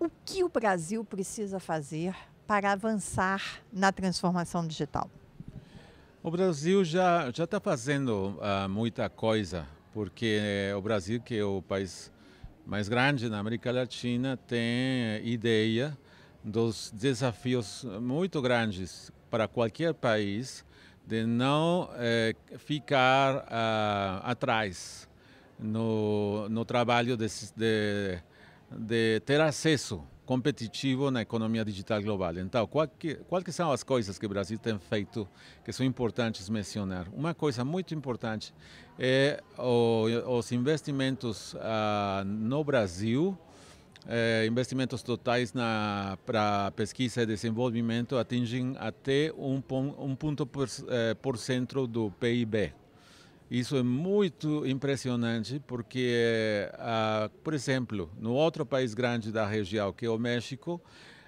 o que o Brasil precisa fazer para avançar na transformação digital? O Brasil já já está fazendo uh, muita coisa, porque é o Brasil que é o país mais grande na América Latina tem ideia dos desafios muito grandes para qualquer país de não eh, ficar uh, atrás no, no trabalho de, de de ter acesso competitivo na economia digital global. Então, quais que, que são as coisas que o Brasil tem feito que são importantes mencionar? Uma coisa muito importante é o, os investimentos ah, no Brasil, eh, investimentos totais para pesquisa e desenvolvimento atingem até um, um ponto por, eh, por, do PIB. Isso é muito impressionante porque, ah, por exemplo, no outro país grande da região, que é o México,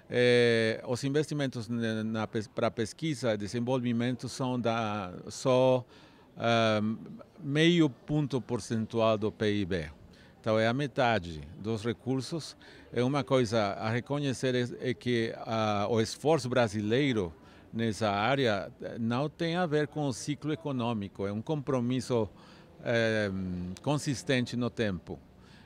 eh, os investimentos para pesquisa e desenvolvimento são da, só ah, meio ponto percentual do PIB. Então é a metade dos recursos. É uma coisa a reconhecer é, é que ah, o esforço brasileiro nessa área não tem a ver com o ciclo econômico, é um compromisso é, consistente no tempo.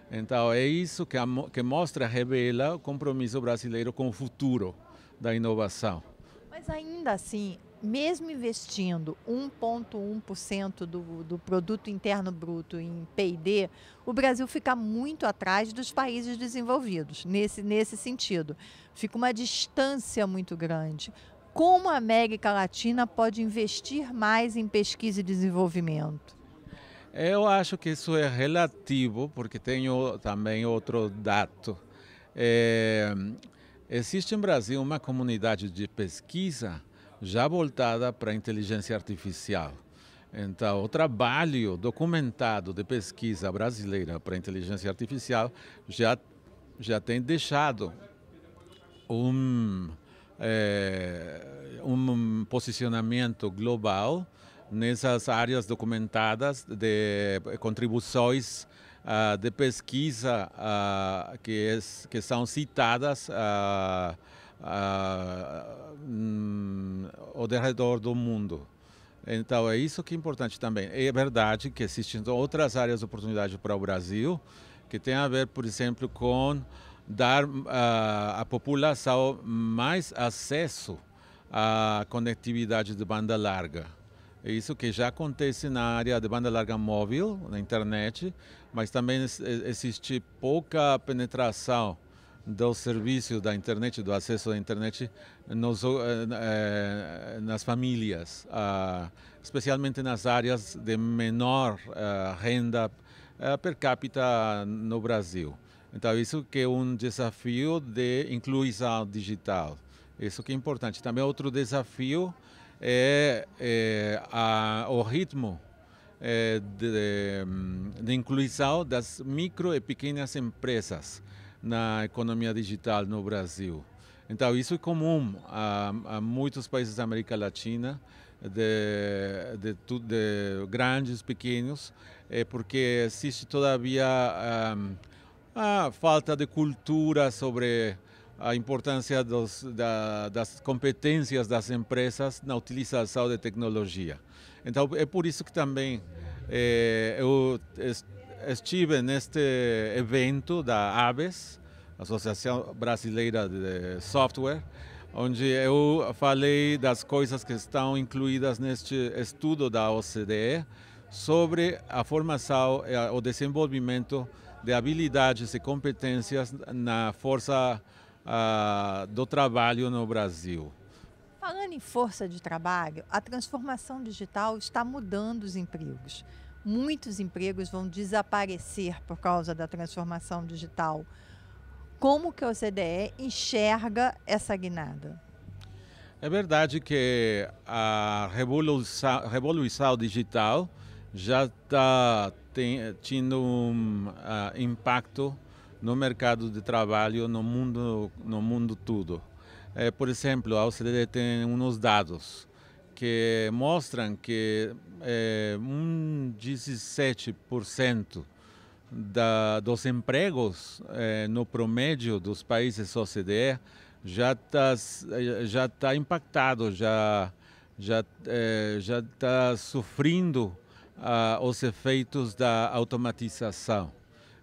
Então é isso que, a, que mostra, revela o compromisso brasileiro com o futuro da inovação. Mas ainda assim, mesmo investindo 1,1% do, do produto interno bruto em P&D, o Brasil fica muito atrás dos países desenvolvidos, nesse, nesse sentido. Fica uma distância muito grande como a América Latina pode investir mais em pesquisa e desenvolvimento? Eu acho que isso é relativo, porque tenho também outro dado. É, eh, existe em Brasil uma comunidade de pesquisa já voltada para a inteligência artificial. Então, o trabalho documentado de pesquisa brasileira para inteligência artificial já, já tem deixado um, é, um posicionamento global nessas áreas documentadas de contribuições uh, de pesquisa uh, que, que, são citadas uh, ah, um, ao redor do mundo. Então, é isso que é importante também. É verdade que existem outras áreas de oportunidade para o Brasil, que tem a ver, por exemplo, com dar à ah, população mais acesso à conectividade de banda larga. É isso que já acontece na área de banda larga móvel, na internet, mas também existe pouca penetração do serviço da internet, do acesso à internet nos, eh, eh, nas famílias, ah, especialmente nas áreas de menor ah, renda per capita no Brasil. Então, isso que é um desafio de inclusão digital. Isso que é importante. Também outro desafio é, é a, o ritmo é, de, de, inclusão das micro e pequenas empresas na economia digital no Brasil. Então, isso é comum a, a muitos países da América Latina, de, de, de grandes, pequenos, é porque existe todavia... Um, ah, a falta de cultura sobre a importância dos, da, das competências das empresas na utilização de tecnologia. Então, é por isso que também eh, eu estive neste evento da ABES, Associação Brasileira de Software, onde eu falei das coisas que estão incluídas neste estudo da OCDE sobre a formação e eh, o desenvolvimento de habilidades e competências na força uh, do trabalho no Brasil. Falando em força de trabalho, a transformação digital está mudando os empregos. Muitos empregos vão desaparecer por causa da transformação digital. Como que a OCDE enxerga essa guinada? É verdade que a revolução, revolução digital já está tem eh, um uh, impacto no mercado de trabalho no mundo no mundo tudo É, eh, por exemplo, a OCDE tem uns dados que mostram que é, um 17% da, dos empregos é, no promédio dos países OCDE já está já tá impactado, já já é, já está sofrendo os efeitos da automatização.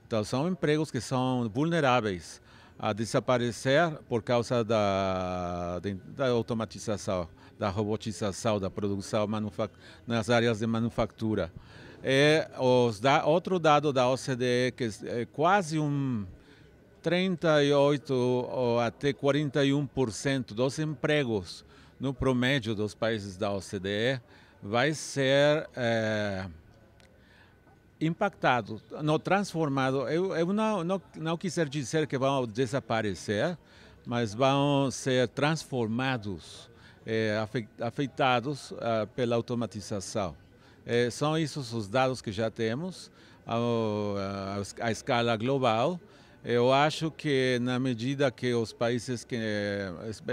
Então, são empregos que são vulneráveis a desaparecer por causa da, da automatização, da robotização, da produção nas áreas de manufatura. É os da, outro dado da OCDE, que é quase um 38 ou até 41% dos empregos no promédio dos países da OCDE vai ser é, impactado, não transformado. Eu, eu não, não, não quiser dizer que vão desaparecer, mas vão ser transformados, é, eh, afetados é, eh, pela automatização. são esses os dados que já temos a, escala global. Eu acho que na medida que os países que,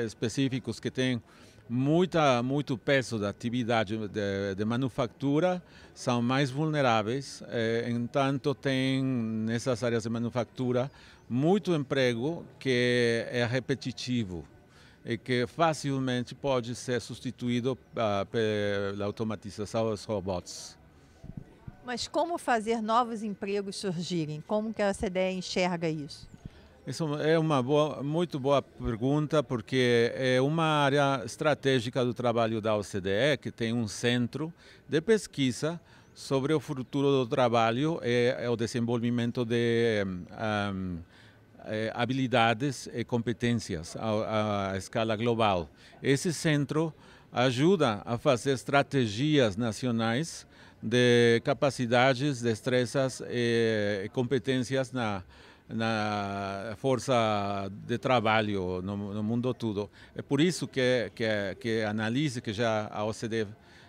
específicos que têm muita, muito peso da atividade de, de manufatura são mais vulneráveis, eh, entanto tem nessas áreas de manufatura muito emprego que é repetitivo e que facilmente pode ser substituído ah, pela automatização dos robôs. Mas como fazer novos empregos surgirem? Como que a CDE enxerga isso? Isso é uma boa, muito boa pergunta, porque é uma área estratégica do trabalho da OCDE, que tem um centro de pesquisa sobre o futuro do trabalho e, o desenvolvimento de um, eh, habilidades e competências à, à escala global. Esse centro ajuda a fazer estratégias nacionais de capacidades, destrezas e competências na na força de trabalho no, no mundo todo. É por isso que, que, que, a análise que já a OCDE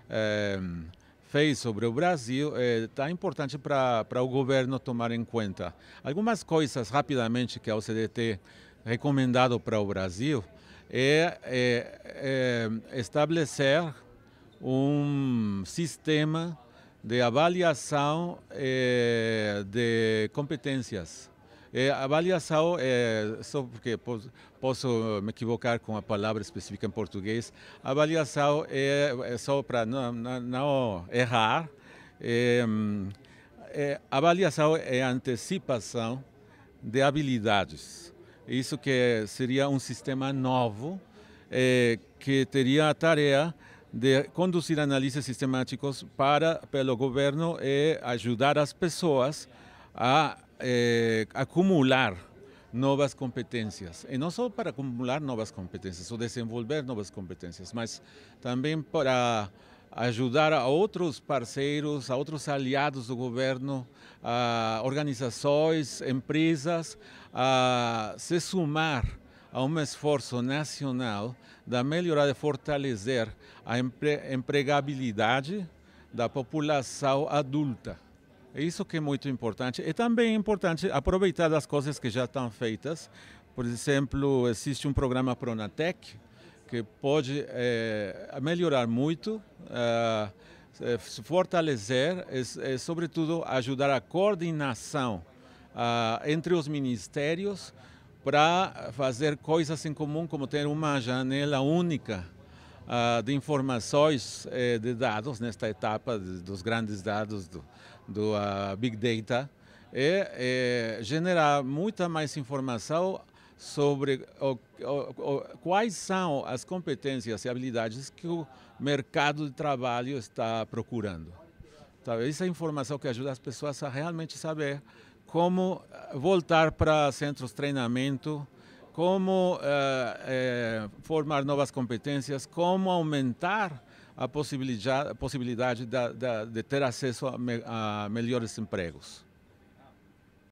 eh, fez sobre o Brasil é eh, tão tá importante para o governo tomar em conta. Algumas coisas rapidamente que a OCDE tem recomendado para o Brasil é, é, é estabelecer um sistema de avaliação eh, de competências é, eh, avaliação é eh, só porque posso, posso, me equivocar com a palavra específica em português. Avaliação é, eh, é só para não, não, não, errar. É, é, avaliação é antecipação de habilidades. Isso que seria um sistema novo que teria a tarefa de conduzir análises sistemáticas para pelo governo e ajudar as pessoas a eh, acumular novas competências, e não só para acumular novas competências ou desenvolver novas competências, mas também para ajudar a outros parceiros, a outros aliados do governo, a organizações, empresas, a se sumar a um esforço nacional da melhorar e fortalecer a empregabilidade da população adulta. Isso que é muito importante. É também importante aproveitar as coisas que já estão feitas. Por exemplo, existe um programa Pronatec que pode é, melhorar muito, é, fortalecer e, é, sobretudo, ajudar a coordenação ah, entre os ministérios para fazer coisas em comum, como ter uma janela única uh, de informações eh, de dados nesta etapa dos grandes dados do, do uh, Big Data é, eh, gerar muita mais informação sobre o, o, o, quais são as competências e habilidades que o mercado de trabalho está procurando. talvez então, essa é a informação que ajuda as pessoas a realmente saber como voltar para centros de treinamento, como eh, eh, formar novas competências, como aumentar a possibilidade, a possibilidade da, da, de ter acesso a, me, a melhores empregos.